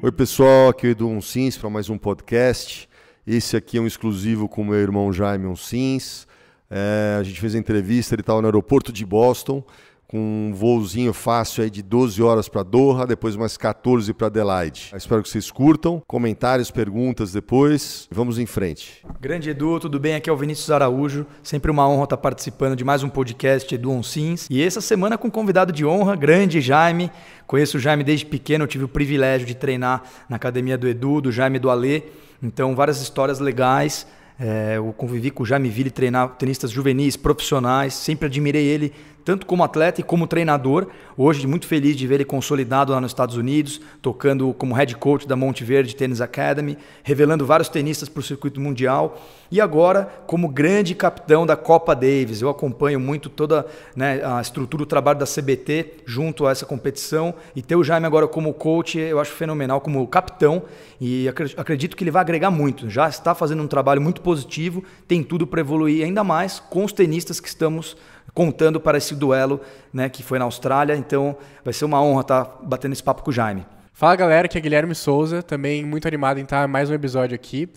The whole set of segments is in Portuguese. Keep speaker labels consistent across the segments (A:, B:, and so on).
A: Oi, pessoal, aqui é o Edu Uncins para mais um podcast. Esse aqui é um exclusivo com meu irmão Jaime Uncins. É, a gente fez a entrevista, ele estava no aeroporto de Boston com um voozinho fácil aí de 12 horas para Doha, depois mais 14 para Adelaide. Espero que vocês curtam, comentários, perguntas depois. Vamos em frente.
B: Grande Edu, tudo bem? Aqui é o Vinícius Araújo. Sempre uma honra estar participando de mais um podcast Edu Oncins. E essa semana com um convidado de honra, grande Jaime. Conheço o Jaime desde pequeno, tive o privilégio de treinar na academia do Edu, do Jaime do Alê. Então, várias histórias legais. É, eu convivi com o Jaime Ville, treinar tenistas juvenis, profissionais, sempre admirei ele, tanto como atleta e como treinador. Hoje, muito feliz de ver ele consolidado lá nos Estados Unidos, tocando como head coach da Monte Verde Tennis Academy, revelando vários tenistas para o circuito mundial. E agora, como grande capitão da Copa Davis. Eu acompanho muito toda né, a estrutura, o trabalho da CBT junto a essa competição. E ter o Jaime agora como coach, eu acho fenomenal, como capitão. E acredito que ele vai agregar muito. Já está fazendo um trabalho muito positivo, tem tudo para evoluir ainda mais com os tenistas que estamos contando para esse duelo né, que foi na Austrália. Então vai ser uma honra estar tá batendo esse papo
C: com o Jaime. Fala galera, que é Guilherme Souza, também muito animado em estar mais um episódio aqui.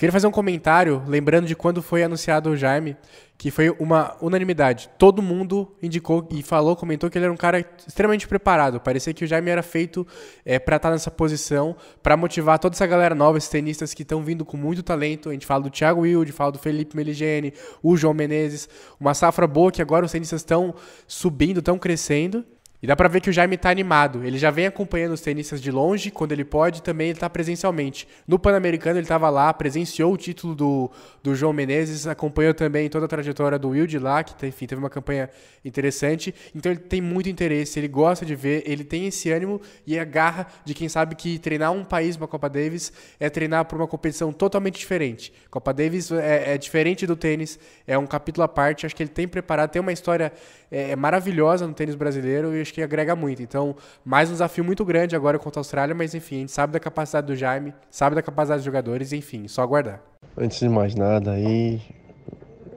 C: Queria fazer um comentário, lembrando de quando foi anunciado o Jaime, que foi uma unanimidade. Todo mundo indicou e falou, comentou que ele era um cara extremamente preparado. Parecia que o Jaime era feito é, para estar tá nessa posição, para motivar toda essa galera nova, esses tenistas que estão vindo com muito talento. A gente fala do Thiago Wilde, fala do Felipe Meligeni, o João Menezes, uma safra boa que agora os tenistas estão subindo, estão crescendo. E dá para ver que o Jaime está animado. Ele já vem acompanhando os tenistas de longe, quando ele pode, também ele está presencialmente. No Pan-Americano ele estava lá, presenciou o título do, do João Menezes, acompanhou também toda a trajetória do Wilde lá, que tá, enfim, teve uma campanha interessante. Então ele tem muito interesse, ele gosta de ver, ele tem esse ânimo e a garra de quem sabe que treinar um país uma Copa Davis é treinar para uma competição totalmente diferente. Copa Davis é, é diferente do tênis, é um capítulo à parte, acho que ele tem preparado, tem uma história é, é maravilhosa no tênis brasileiro e acho que agrega muito. Então, mais um desafio muito grande agora contra a Austrália, mas enfim, a gente sabe da capacidade do Jaime, sabe da capacidade dos jogadores, enfim, só aguardar.
D: Antes de mais nada, aí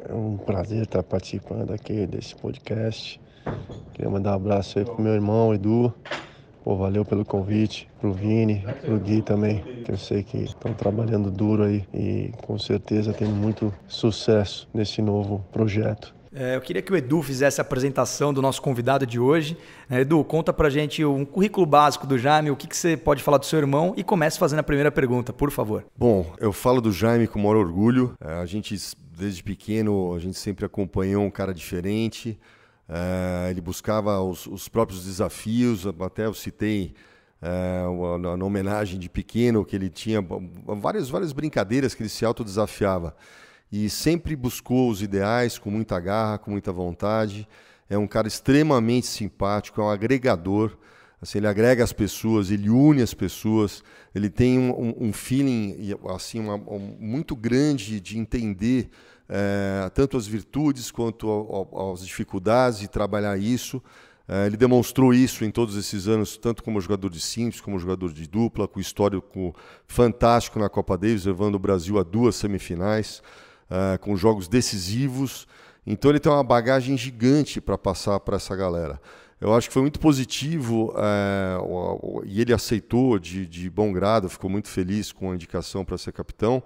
D: é um prazer estar participando aqui desse podcast. Queria mandar um abraço aí pro meu irmão Edu. Pô, valeu pelo convite, pro Vini, pro Gui também, que eu sei que estão trabalhando duro aí e com certeza tendo muito sucesso nesse novo projeto.
B: É, eu queria que o Edu fizesse a apresentação do nosso convidado de hoje. É, Edu, conta pra gente um currículo básico do Jaime, o que, que você pode falar do seu irmão e comece fazendo a primeira pergunta, por favor.
A: Bom, eu falo do Jaime com o maior orgulho. É, a gente, desde pequeno, a gente sempre acompanhou um cara diferente. ele buscava os, os próprios desafios, até eu citei na homenagem de pequeno que ele tinha várias, várias brincadeiras que ele se autodesafiava. desafiava e sempre buscou os ideais com muita garra, com muita vontade. É um cara extremamente simpático, é um agregador. Assim, ele agrega as pessoas, ele une as pessoas, ele tem um, um feeling assim uma, um, muito grande de entender é, tanto as virtudes quanto a, a, as dificuldades de trabalhar isso. É, ele demonstrou isso em todos esses anos, tanto como jogador de simples, como jogador de dupla, com histórico fantástico na Copa Davis, levando o Brasil a duas semifinais. Ah, com jogos decisivos. Então ele tem uma bagagem gigante para passar para essa galera. Eu acho que foi muito positivo eh, e ele aceitou de, de bom grado, ficou muito feliz com a indicação para ser capitão.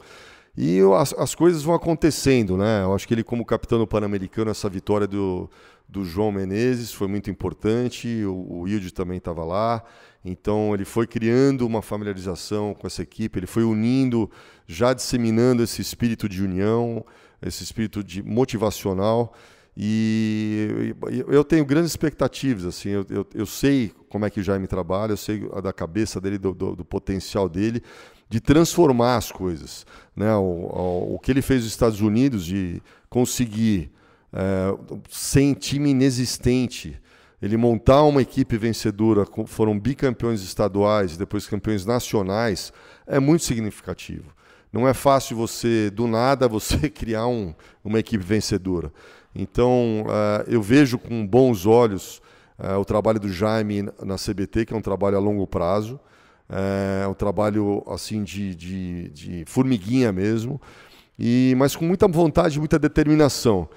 A: E as, as, coisas vão acontecendo, né? Eu acho que ele, como capitão do Pan-Americano, essa vitória do, do João Menezes, foi muito importante, o, Wilde também estava lá, então ele foi criando uma familiarização com essa equipe, ele foi unindo, já disseminando esse espírito de união, esse espírito de motivacional, e eu tenho grandes expectativas, assim, eu, eu, eu, sei como é que o Jaime trabalha, eu sei da cabeça dele, do, do, do potencial dele de transformar as coisas. Né? O, o, o, que ele fez nos Estados Unidos de conseguir é, sem time inexistente, ele montar uma equipe vencedora, foram bicampeões estaduais e depois campeões nacionais, é muito significativo. Não é fácil você, do nada, você criar um, uma equipe vencedora. Então, uh, eu vejo com bons olhos uh, o trabalho do Jaime na CBT, que é um trabalho a longo prazo, é um trabalho assim de, de, de formiguinha mesmo, e mas com muita vontade, muita determinação.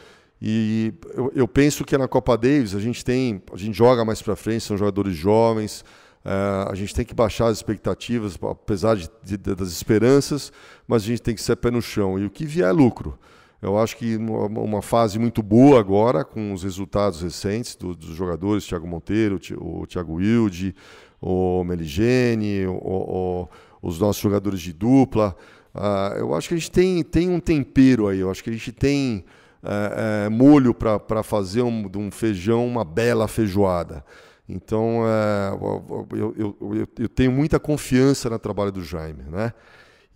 A: E eu, eu, penso que na Copa Davis a gente tem, a gente joga mais para frente, são jogadores jovens, uh, a gente tem que baixar as expectativas, apesar de, de, das esperanças, mas a gente tem que ser pé no chão. E o que vier é lucro. Eu acho que uma fase muito boa agora, com os resultados recentes do, dos jogadores, Thiago Monteiro, o Thiago Wilde, o Meligene, o, o, os nossos jogadores de dupla. Uh, eu acho que a gente tem, tem um tempero aí, eu acho que a gente tem é, é, molho para fazer um, de um feijão uma bela feijoada. Então, é, eu, eu, eu, eu, tenho muita confiança no trabalho do Jaime. Né?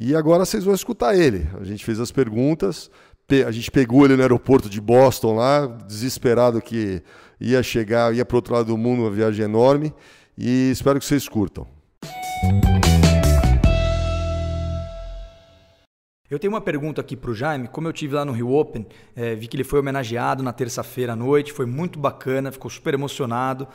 A: E agora vocês vão escutar ele. A gente fez as perguntas, a gente pegou ele no aeroporto de Boston lá, desesperado que ia chegar, ia para o outro lado do mundo, uma viagem enorme. E espero que vocês curtam. Música
B: Eu tenho uma pergunta aqui para o Jaime. Como eu tive lá no Rio Open, é, vi que ele foi homenageado na terça-feira à noite, foi muito bacana, ficou super emocionado.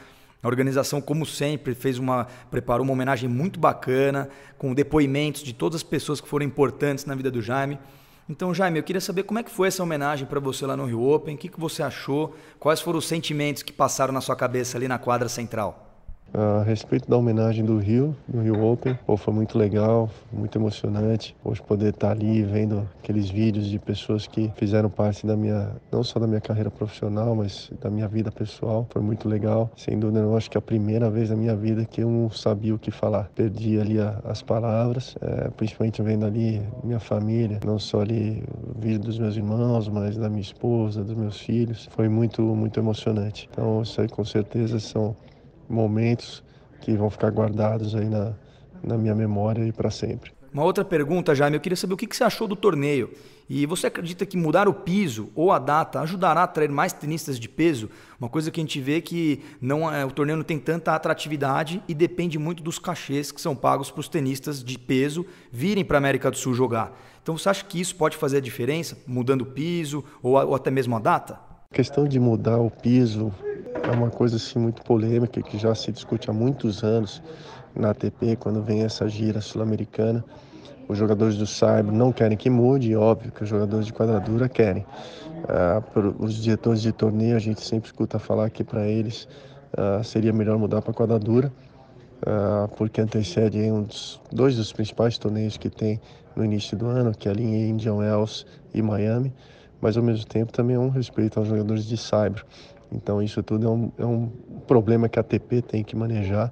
B: A organização, como sempre, fez uma preparou uma homenagem muito bacana, com depoimentos de todas as pessoas que foram importantes na vida do Jaime. Então, Jaime, eu queria saber como é que foi essa homenagem para você lá no Rio Open, o que, que você achou, quais foram os sentimentos que passaram na sua cabeça ali na quadra central?
D: A respeito da homenagem do Rio, do Rio Open, pô, foi muito legal, muito emocionante. Hoje poder estar tá ali vendo aqueles vídeos de pessoas que fizeram parte da minha, não só da minha carreira profissional, mas da minha vida pessoal, foi muito legal. Sem dúvida, eu acho que é a primeira vez na minha vida que eu não sabia o que falar. Perdi ali a, as palavras, é, principalmente vendo ali minha família, não só ali o vídeo dos meus irmãos, mas da minha esposa, dos meus filhos. Foi muito, muito emocionante. Então, isso aí com certeza são momentos que vão ficar guardados aí na, na minha memória e para sempre.
B: Uma outra pergunta, Jaime, eu queria saber o que você achou do torneio. E você acredita que mudar o piso ou a data ajudará a atrair mais tenistas de peso? Uma coisa que a gente vê é que não, é, o torneio não tem tanta atratividade e depende muito dos cachês que são pagos para os tenistas de peso virem para a América do Sul jogar. Então você acha que isso pode fazer a diferença, mudando o piso ou, ou até mesmo a data?
D: A questão de mudar o piso é uma coisa assim muito polêmica que já se discute há muitos anos na ATP, quando vem essa gira sul-americana. Os jogadores do Cyber não querem que mude, e óbvio que os jogadores de quadradura querem. Ah, os diretores de torneio, a gente sempre escuta falar que para eles ah, seria melhor mudar para quadradura, ah, porque antecede um dos, dois dos principais torneios que tem no início do ano, que é a linha Indian Wells e Miami, mas ao mesmo tempo também é um respeito aos jogadores de Cyber. Então, isso tudo é um, é um problema que a ATP tem que manejar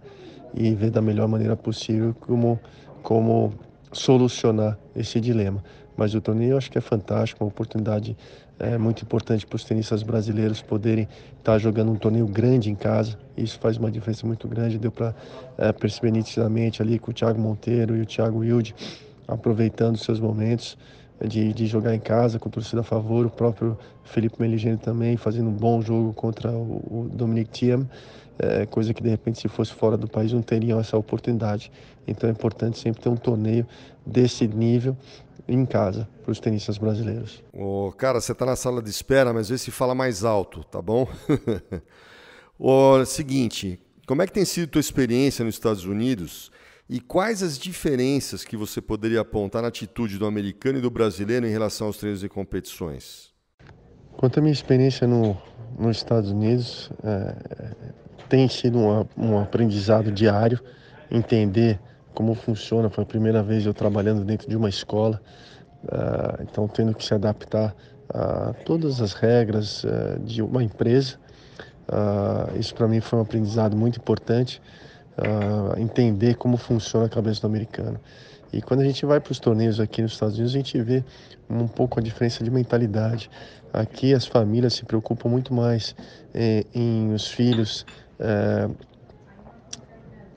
D: e ver da melhor maneira possível como, como solucionar esse dilema. Mas o torneio eu acho que é fantástico, uma oportunidade é, muito importante para os tenistas brasileiros poderem estar tá jogando um torneio grande em casa. Isso faz uma diferença muito grande. Deu para é, perceber nitidamente ali com o Thiago Monteiro e o Thiago Wilde aproveitando seus momentos de, de jogar em casa com torcida a favor, o próprio Felipe Meligeni também fazendo um bom jogo contra o, o Dominic Thiem, é, coisa que de repente se fosse fora do país não teriam essa oportunidade. Então é importante sempre ter um torneio desse nível em casa para os tenistas brasileiros.
A: o cara, você está na sala de espera, mas vê se fala mais alto, tá bom? o seguinte, como é que tem sido tua experiência nos Estados Unidos? E quais as diferenças que você poderia apontar na atitude do americano e do brasileiro em relação aos treinos e competições?
D: Quanto à minha experiência no, nos Estados Unidos, é, tem sido um, um aprendizado diário entender como funciona. Foi a primeira vez eu trabalhando dentro de uma escola, é, então tendo que se adaptar a todas as regras é, de uma empresa. É, isso para mim foi um aprendizado muito importante uh, entender como funciona a cabeça do americano. E quando a gente vai para os torneios aqui nos Estados Unidos, a gente vê um pouco a diferença de mentalidade. Aqui as famílias se preocupam muito mais eh, em os filhos eh,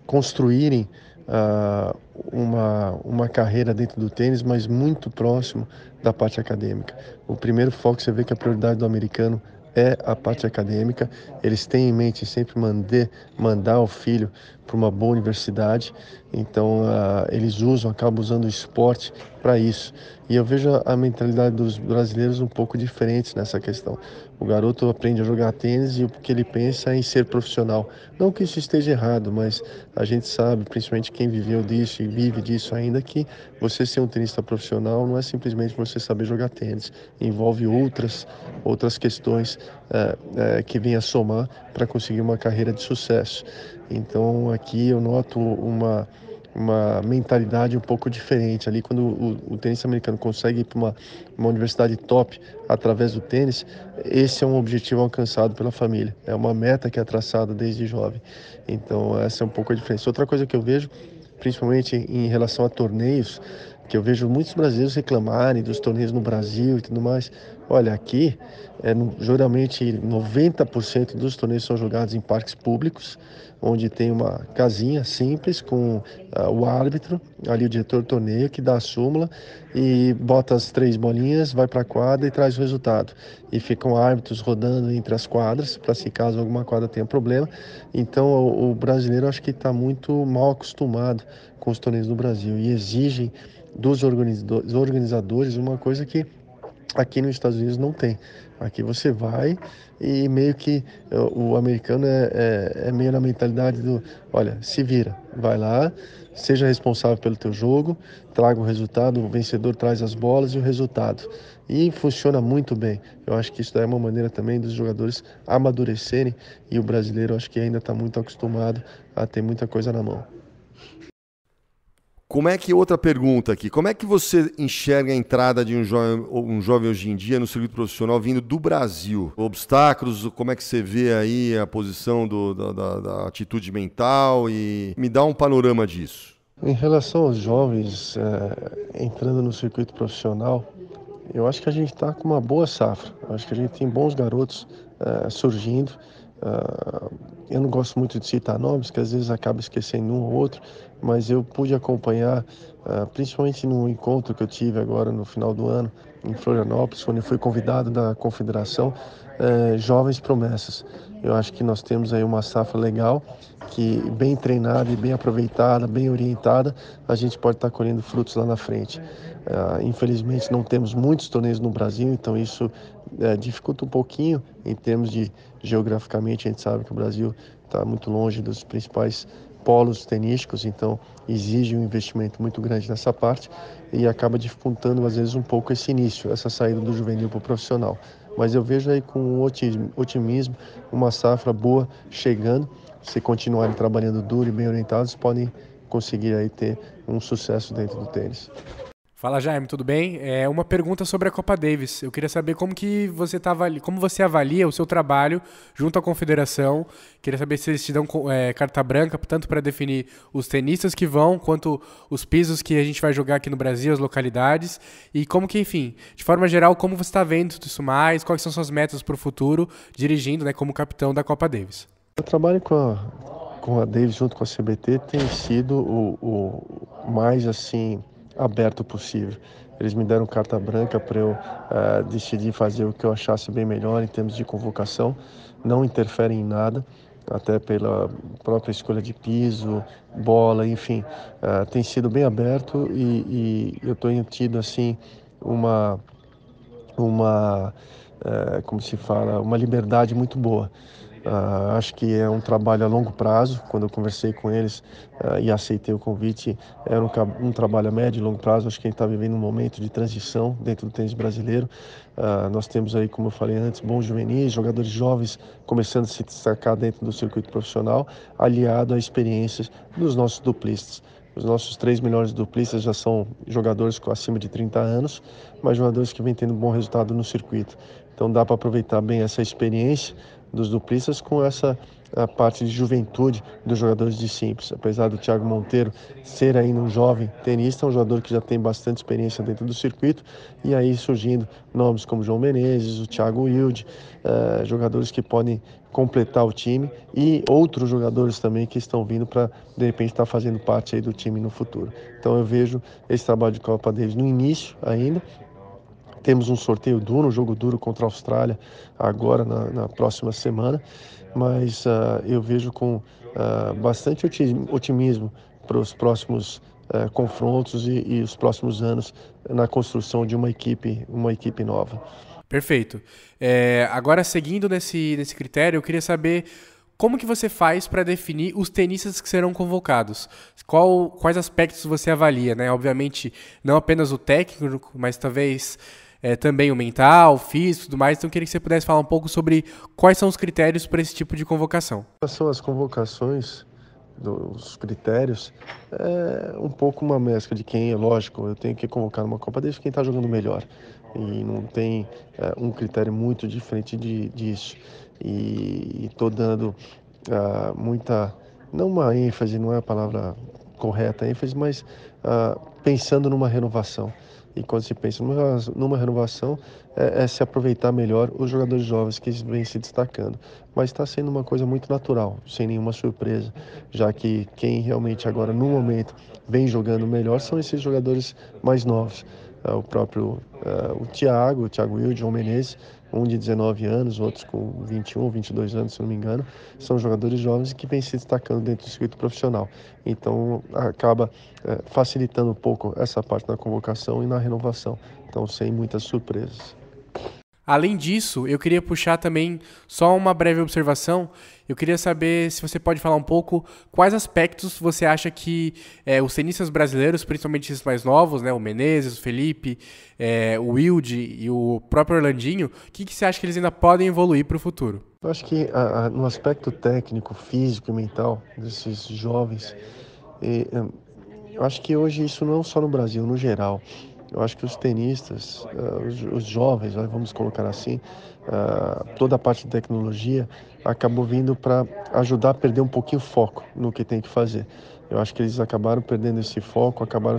D: construírem ah, uma, uma carreira dentro do tênis, mas muito próximo da parte acadêmica. O primeiro foco você vê que a prioridade do americano é a parte acadêmica. Eles têm em mente sempre mandar, mandar o filho para uma boa universidade. Então uh, eles usam, acabam usando o esporte para isso. E eu vejo a mentalidade dos brasileiros um pouco diferente nessa questão. O garoto aprende a jogar tênis e o que ele pensa é em ser profissional. Não que isso esteja errado, mas a gente sabe, principalmente quem viveu disso e vive disso ainda, que você ser um tenista profissional não é simplesmente você saber jogar tênis. Envolve outras, outras questões é, é, que venha somar para conseguir uma carreira de sucesso. Então aqui eu noto uma uma mentalidade um pouco diferente ali quando o, o tênis americano consegue ir para uma, uma universidade top através do tênis esse é um objetivo alcançado pela família é uma meta que é traçada desde jovem então essa é um pouco a diferença outra coisa que eu vejo principalmente em relação a torneios que eu vejo muitos brasileiros reclamarem dos torneios no Brasil e tudo mais Olha, aqui é, no, geralmente 90% dos torneios são jogados em parques públicos, onde tem uma casinha simples com uh, o árbitro, ali o diretor do torneio, que dá a súmula e bota as três bolinhas, vai para a quadra e traz o resultado. E ficam árbitros rodando entre as quadras, para se caso alguma quadra tenha problema. Então o, o brasileiro acho que está muito mal acostumado com os torneios do Brasil e exigem dos organizadores uma coisa que Aqui nos Estados Unidos não tem. Aqui você vai e meio que eh, o americano é, é, é, meio na mentalidade do: olha, se vira, vai lá, seja responsável pelo teu jogo, traga o resultado, o vencedor traz as bolas e o resultado. E funciona muito bem. Eu acho que isso daí é uma maneira também dos jogadores amadurecerem e o brasileiro acho que ainda está muito acostumado a ter muita coisa na mão.
A: Como é que, outra pergunta aqui, como é que você enxerga a entrada de um jovem, um jovem hoje em dia no circuito profissional vindo do Brasil? Obstáculos, como é que você vê aí a posição do, da, da, da atitude mental e me dá um panorama disso.
D: Em relação aos jovens é, entrando no circuito profissional, eu acho que a gente está com uma boa safra. Eu acho que a gente tem bons garotos é, surgindo Uh, eu não gosto muito de citar nomes, que às vezes acaba esquecendo um ou outro, mas eu pude acompanhar, uh, principalmente no encontro que eu tive agora no final do ano em Florianópolis, quando eu fui convidado da confederação uh, Jovens Promessas. Eu acho que nós temos aí uma safra legal, que bem treinada e bem aproveitada, bem orientada, a gente pode estar colhendo frutos lá na frente. Uh, infelizmente não temos muitos torneios no Brasil, então isso uh, dificulta um pouquinho em termos de geograficamente. A gente sabe que o Brasil está muito longe dos principais polos tenísticos, então exige um investimento muito grande nessa parte e acaba dificultando às vezes um pouco esse início, essa saída do juvenil para o profissional. Mas eu vejo aí com otimismo uma safra boa chegando. Se continuarem trabalhando duro e bem orientados, podem conseguir aí ter um sucesso dentro do tênis.
C: Fala Jaime, tudo bem? É uma pergunta sobre a Copa Davis. Eu queria saber como que você tá como você avalia o seu trabalho junto à confederação. Queria saber se eles te dão é, carta branca tanto para definir os tenistas que vão, quanto os pisos que a gente vai jogar aqui no Brasil, as localidades e como que, enfim, de forma geral, como você está vendo tudo isso mais, quais são suas metas para o futuro, dirigindo, né, como capitão da Copa Davis.
D: Eu trabalho com a com a Davis junto com a CBT tem sido o, o mais assim aberto possível. Eles me deram carta branca para eu uh, decidir fazer o que eu achasse bem melhor em termos de convocação, não interferem em nada, até pela própria escolha de piso, bola, enfim, uh, tem sido bem aberto e, e eu tenho tido assim uma uma uh, como se fala uma liberdade muito boa. Uh, acho que é um trabalho a longo prazo. Quando eu conversei com eles uh, e aceitei o convite, era um, um, trabalho a médio e longo prazo. Acho que a gente está vivendo um momento de transição dentro do tênis brasileiro. Uh, nós temos aí, como eu falei antes, bons juvenis, jogadores jovens começando a se destacar dentro do circuito profissional, aliado a experiências dos nossos duplistas. Os nossos três melhores duplistas já são jogadores com acima de 30 anos, mas jogadores que vêm tendo bom resultado no circuito. Então dá para aproveitar bem essa experiência dos duplistas com essa a parte de juventude dos jogadores de simples. Apesar do Thiago Monteiro ser ainda um jovem tenista, um jogador que já tem bastante experiência dentro do circuito, e aí surgindo nomes como João Menezes, o Thiago Wilde, uh, jogadores que podem completar o time e outros jogadores também que estão vindo para de repente estar tá fazendo parte aí do time no futuro. Então eu vejo esse trabalho de Copa Davis no início ainda, temos um sorteio duro, um jogo duro contra a Austrália agora na, na próxima semana, mas uh, eu vejo com uh, bastante otimismo para os próximos uh, confrontos e, e, os próximos anos na construção de uma equipe, uma equipe nova.
C: Perfeito. É, agora seguindo nesse, nesse critério, eu queria saber como que você faz para definir os tenistas que serão convocados? Qual, quais aspectos você avalia? Né? Obviamente, não apenas o técnico, mas talvez é, também o mental, o físico e tudo mais. Então, eu queria que você pudesse falar um pouco sobre quais são os critérios para esse tipo de convocação.
D: São as convocações, os critérios, é um pouco uma mescla de quem, é lógico, eu tenho que convocar numa Copa desde quem está jogando melhor. E não tem é, um critério muito diferente de, disso. E estou dando uh, muita, não uma ênfase, não é a palavra correta ênfase, mas uh, pensando numa renovação. E quando se pensa numa, numa renovação, é, é, se aproveitar melhor os jogadores jovens que vêm se destacando. Mas está sendo uma coisa muito natural, sem nenhuma surpresa, já que quem realmente agora, no momento, vem jogando melhor são esses jogadores mais novos. É, o próprio é, o Thiago, o Thiago Wilde, João Menezes, um de 19 anos, outros com 21, 22 anos, se não me engano, são jogadores jovens que vêm se destacando dentro do circuito profissional. Então, acaba é, facilitando um pouco essa parte na convocação e na renovação. Então, sem muitas surpresas.
C: Além disso, eu queria puxar também só uma breve observação. Eu queria saber se você pode falar um pouco quais aspectos você acha que é, os tenistas brasileiros, principalmente esses mais novos, né, o Menezes, o Felipe, é, o Wilde e o próprio Orlandinho, o que, que você acha que eles ainda podem evoluir para o futuro? Eu acho que
D: a, a, no aspecto técnico, físico e mental desses jovens, e, eu acho que hoje isso não só no Brasil, no geral. Eu acho que os tenistas, eh, os, jovens, né, vamos colocar assim, eh, toda a parte de tecnologia acabou vindo para ajudar a perder um pouquinho o foco no que tem que fazer. Eu acho que eles acabaram perdendo esse foco, acabaram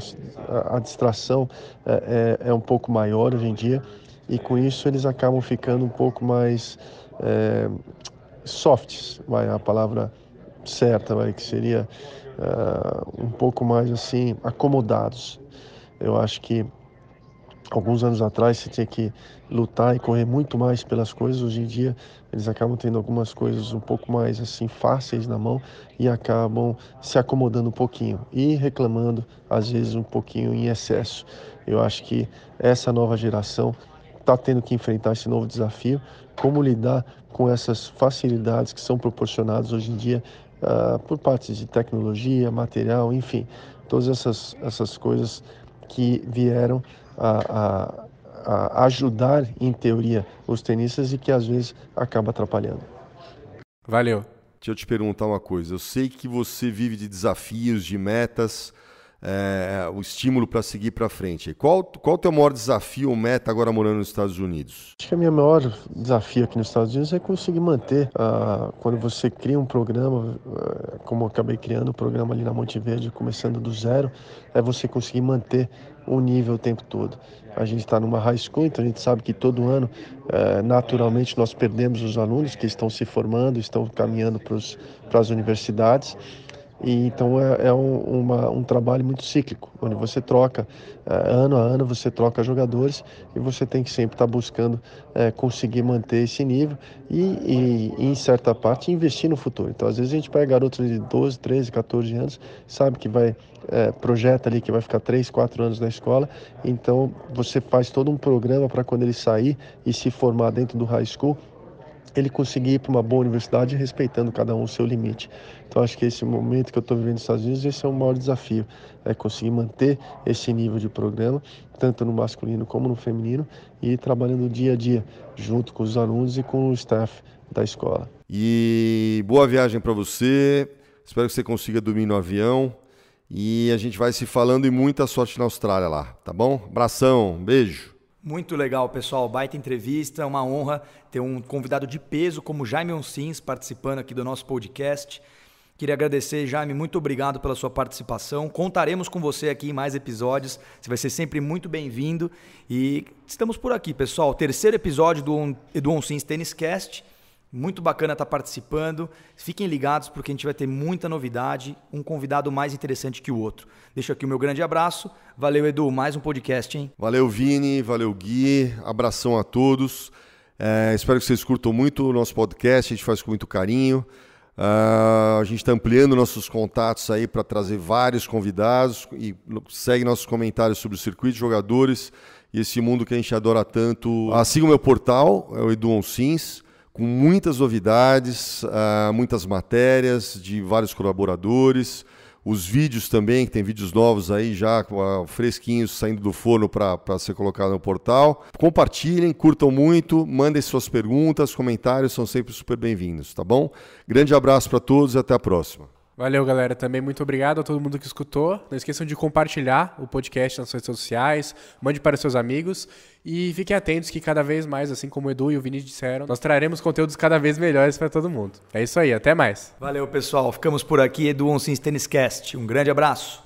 D: a, distração é, é um pouco maior hoje em dia e com isso eles acabam ficando um pouco mais é, softs, vai a palavra certa, vai que seria um pouco mais assim acomodados. Eu acho que Alguns anos atrás você tinha que lutar e correr muito mais pelas coisas. Hoje em dia eles acabam tendo algumas coisas um pouco mais assim fáceis na mão e acabam se acomodando um pouquinho e reclamando às vezes um pouquinho em excesso. Eu acho que essa nova geração está tendo que enfrentar esse novo desafio, como lidar com essas facilidades que são proporcionadas hoje em dia uh, por parte de tecnologia, material, enfim, todas essas essas coisas que vieram a, a, a ajudar, em teoria, os tenistas e que às vezes acaba atrapalhando.
A: Valeu. Deixa eu te perguntar uma coisa. Eu sei que você vive de desafios, de metas, é, o estímulo para seguir para frente. Qual, qual o teu maior desafio ou meta agora morando nos Estados Unidos?
D: Acho que o meu maior desafio aqui nos Estados Unidos é conseguir manter. Uh, quando você cria um programa, uh, como eu acabei criando o um programa ali na Monte Verde, começando do zero, é você conseguir manter o nível o tempo todo. A gente está numa high school, então a gente sabe que todo ano, eh, naturalmente, nós perdemos os alunos que estão se formando, estão caminhando para as universidades. E, então é, é um, uma, um, trabalho muito cíclico, onde você troca, é, ano a ano você troca jogadores e você tem que sempre estar tá buscando é, conseguir manter esse nível e, e, em certa parte, investir no futuro. Então, às vezes a gente pega garotos de 12, 13, 14 anos, sabe que vai, é, projeta ali que vai ficar 3, 4 anos na escola, então você faz todo um programa para quando ele sair e se formar dentro do high school, ele conseguir ir para uma boa universidade respeitando cada um o seu limite. Então acho que esse momento que eu estou vivendo nos Estados Unidos, esse é o maior desafio, é conseguir manter esse nível de programa, tanto no masculino como no feminino, e trabalhando dia a dia, junto com os alunos e com o staff da escola.
A: E boa viagem para você, espero que você consiga dormir no avião, e a gente vai se falando e muita sorte na Austrália lá, tá bom? Abração, beijo!
B: Muito legal, pessoal. Baita entrevista. é Uma honra ter um convidado de peso como Jaime Onsins participando aqui do nosso podcast. Queria agradecer, Jaime, muito obrigado pela sua participação. Contaremos com você aqui em mais episódios. Você vai ser sempre muito bem-vindo. E estamos por aqui, pessoal. Terceiro episódio do, do Onsins Tênis Cast. Muito bacana estar tá participando. Fiquem ligados porque a gente vai ter muita novidade, um convidado mais interessante que o outro. Deixo aqui o meu grande abraço. Valeu, Edu, mais um podcast, hein?
A: Valeu, Vini, valeu, Gui. Abração a todos. É, espero que vocês curtam muito o nosso podcast, a gente faz com muito carinho. Uh, a gente está ampliando nossos contatos aí para trazer vários convidados e segue nossos comentários sobre o circuito, jogadores e esse mundo que a gente adora tanto. Ah, siga o meu portal, é o Edu Oncins com muitas novidades, uh, muitas matérias de vários colaboradores, os vídeos também, que tem vídeos novos aí já, uh, fresquinhos, saindo do forno para ser colocado no portal. Compartilhem, curtam muito, mandem suas perguntas, comentários são sempre super bem-vindos, tá bom? Grande abraço para todos e até a próxima.
C: Valeu, galera. Também muito obrigado a todo mundo que escutou. Não esqueçam de compartilhar o podcast nas redes sociais, mande para seus amigos e fiquem atentos que cada vez mais, assim como o Edu e o Vini disseram, nós traremos conteúdos cada vez melhores para todo mundo. É isso aí, até mais. Valeu, pessoal. Ficamos por aqui, Edu Onsins Tênis Cast. Um grande abraço.